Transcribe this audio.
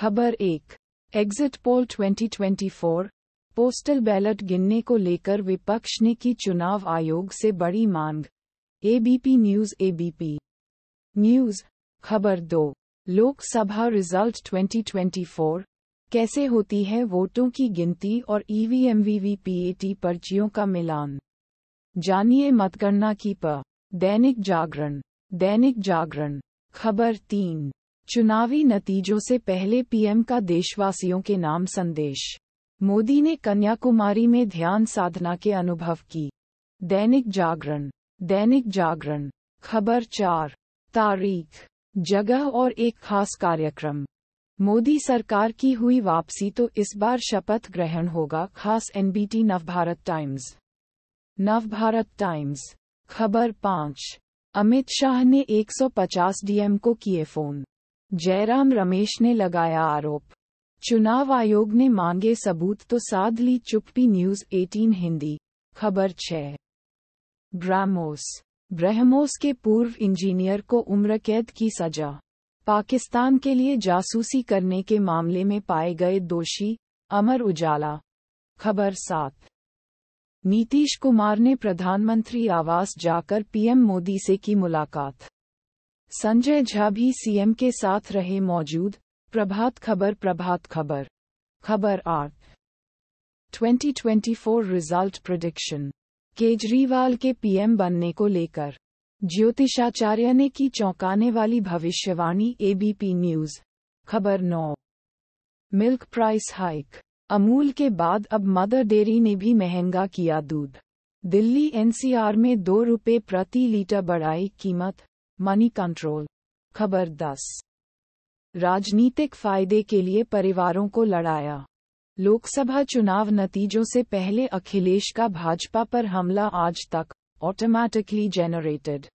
खबर एक exit poll 2024 postal ballot गिनने को लेकर विपक्ष ने की चुनाव आयोग से बड़ी मांग एबीपी न्यूज एबीपी न्यूज खबर दो लोकसभा रिजल्ट 2024 कैसे होती है वोटों की गिनती और ईवीएम e वीवीपीएटी पर्चियों का मिलान जानिए मतगणना की प दैनिक जागरण दैनिक जागरण खबर तीन चुनावी नतीजों से पहले पीएम का देशवासियों के नाम संदेश मोदी ने कन्याकुमारी में ध्यान साधना के अनुभव की दैनिक जागरण दैनिक जागरण खबर चार तारीख जगह और एक खास कार्यक्रम मोदी सरकार की हुई वापसी तो इस बार शपथ ग्रहण होगा खास NBT Navbharat Times Navbharat Times खबर पाँच अमित शाह ने 150 डीएम को किए फोन जयराम रमेश ने लगाया आरोप चुनाव आयोग ने मांगे सबूत तो साध ली चुप्पी न्यूज 18 हिंदी खबर छह ब्रामोस ब्रह्मोस के पूर्व इंजीनियर को उम्र कैद की सजा पाकिस्तान के लिए जासूसी करने के मामले में पाए गए दोषी अमर उजाला खबर सात नीतीश कुमार ने प्रधानमंत्री आवास जाकर पीएम मोदी से की मुलाकात संजय झा भी सीएम के साथ रहे मौजूद प्रभात खबर प्रभात खबर खबर आठ 2024 रिजल्ट प्रोडिक्शन केजरीवाल के पीएम बनने को लेकर ज्योतिषाचार्य ने की चौंकाने वाली भविष्यवाणी एबीपी न्यूज खबर नौ मिल्क प्राइस हाइक अमूल के बाद अब मदर डेयरी ने भी महंगा किया दूध दिल्ली एनसीआर में दो रुपये प्रति लीटर बढ़ाई कीमत मनी कंट्रोल खबर दस राजनीतिक फायदे के लिए परिवारों को लड़ाया लोकसभा चुनाव नतीजों से पहले अखिलेश का भाजपा पर हमला आज तक ऑटोमैटिकली जनरेटेड